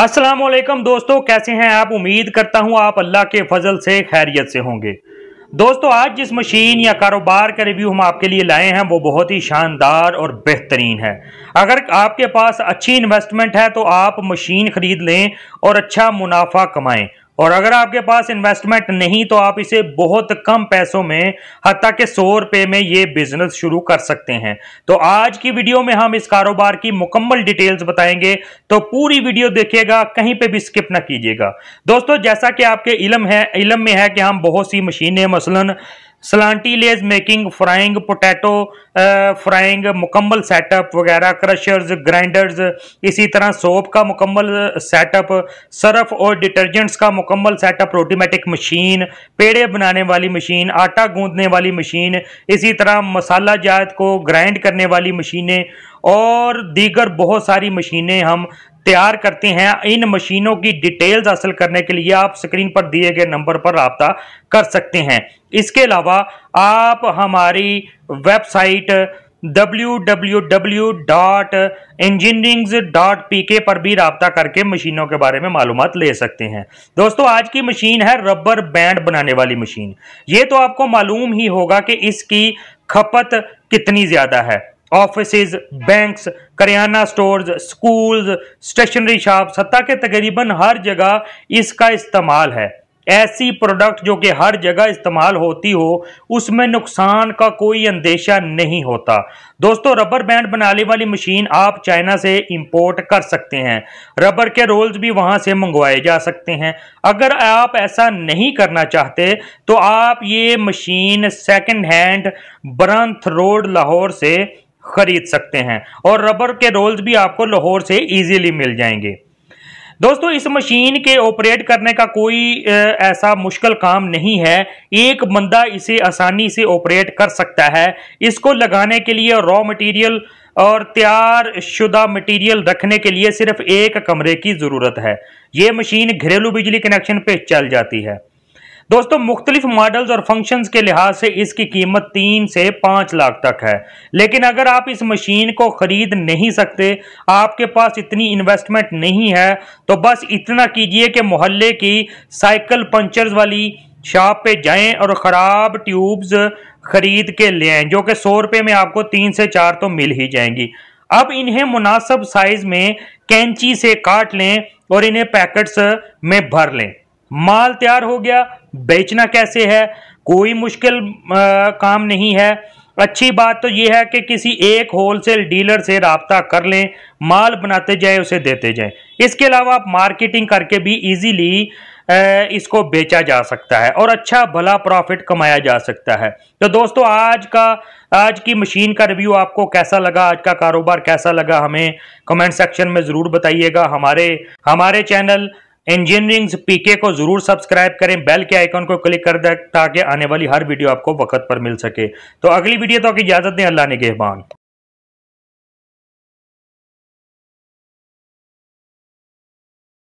असलम दोस्तों कैसे हैं आप उम्मीद करता हूं आप अल्लाह के फजल से खैरियत से होंगे दोस्तों आज जिस मशीन या कारोबार का रिव्यू हम आपके लिए लाए हैं वो बहुत ही शानदार और बेहतरीन है अगर आपके पास अच्छी इन्वेस्टमेंट है तो आप मशीन ख़रीद लें और अच्छा मुनाफा कमाएं और अगर आपके पास इन्वेस्टमेंट नहीं तो आप इसे बहुत कम पैसों में हत्या के सौ रुपये में ये बिजनेस शुरू कर सकते हैं तो आज की वीडियो में हम इस कारोबार की मुकम्मल डिटेल्स बताएंगे तो पूरी वीडियो देखिएगा कहीं पे भी स्किप ना कीजिएगा दोस्तों जैसा कि आपके इलम है इलम में है कि हम बहुत सी मशीनें मसलन सलांटी Lay's making frying potato frying मुकम्मल सेटअप वगैरह क्रशर्स ग्राइंडर्स इसी तरह सोप का मुकम्मल सेटअप uh, सरफ और डिटर्जेंट्स का मुकम्मल सेटअप रोटीमेटिक मशीन पेड़े बनाने वाली मशीन आटा गूंदने वाली मशीन इसी तरह मसाला जात को ग्राइंड करने वाली मशीनें और दीगर बहुत सारी मशीनें हम तैयार करते हैं इन मशीनों की डिटेल्स हासिल करने के लिए आप स्क्रीन पर दिए गए नंबर पर रबता कर सकते हैं इसके अलावा आप हमारी वेबसाइट www.engineerings.pk पर भी रबता करके मशीनों के बारे में मालूम ले सकते हैं दोस्तों आज की मशीन है रबर बैंड बनाने वाली मशीन ये तो आपको मालूम ही होगा कि इसकी खपत कितनी ज़्यादा है ऑफिस बैंक्स करियाना स्टोर्स स्कूल्स स्टेशनरी शॉप्स हत्या के तकरीबन हर जगह इसका इस्तेमाल है ऐसी प्रोडक्ट जो कि हर जगह इस्तेमाल होती हो उसमें नुकसान का कोई अंदेशा नहीं होता दोस्तों रबर बैंड बनाने वाली मशीन आप चाइना से इंपोर्ट कर सकते हैं रबर के रोल्स भी वहां से मंगवाए जा सकते हैं अगर आप ऐसा नहीं करना चाहते तो आप ये machine second hand Brandreth road Lahore से खरीद सकते हैं और रबर के रोल्स भी आपको लाहौर से इजीली मिल जाएंगे दोस्तों इस मशीन के ऑपरेट करने का कोई ऐसा मुश्किल काम नहीं है एक बंदा इसे आसानी से ऑपरेट कर सकता है इसको लगाने के लिए रॉ मटेरियल और तैयार शुदा मटेरियल रखने के लिए सिर्फ एक कमरे की ज़रूरत है ये मशीन घरेलू बिजली कनेक्शन पे चल जाती है दोस्तों मुख्तलिफ मॉडल्स और फंक्शंस के लिहाज से इसकी कीमत तीन से पाँच लाख तक है लेकिन अगर आप इस मशीन को ख़रीद नहीं सकते आपके पास इतनी इन्वेस्टमेंट नहीं है तो बस इतना कीजिए कि मोहल्ले की साइकिल पंचर्स वाली शॉप पे जाएं और ख़राब ट्यूब्स ख़रीद के ले आएँ जो कि सौ रुपये में आपको तीन से चार तो मिल ही जाएंगी अब इन्हें मुनासब साइज़ में कैंची से काट लें और इन्हें पैकेट्स में भर लें माल तैयार हो गया बेचना कैसे है कोई मुश्किल आ, काम नहीं है अच्छी बात तो यह है कि किसी एक होलसेल डीलर से रबता कर लें माल बनाते जाए उसे देते जाए इसके अलावा आप मार्केटिंग करके भी इजीली इसको बेचा जा सकता है और अच्छा भला प्रॉफिट कमाया जा सकता है तो दोस्तों आज का आज की मशीन का रिव्यू आपको कैसा लगा आज का कारोबार कैसा लगा हमें कमेंट सेक्शन में ज़रूर बताइएगा हमारे हमारे चैनल इंजीनियरिंग पीके को जरूर सब्सक्राइब करें बेल के आइकन को क्लिक कर दें ताकि आने वाली हर वीडियो आपको वक्त पर मिल सके तो अगली वीडियो तो आपकी इजाजत दें अल्लाह ने गेहबान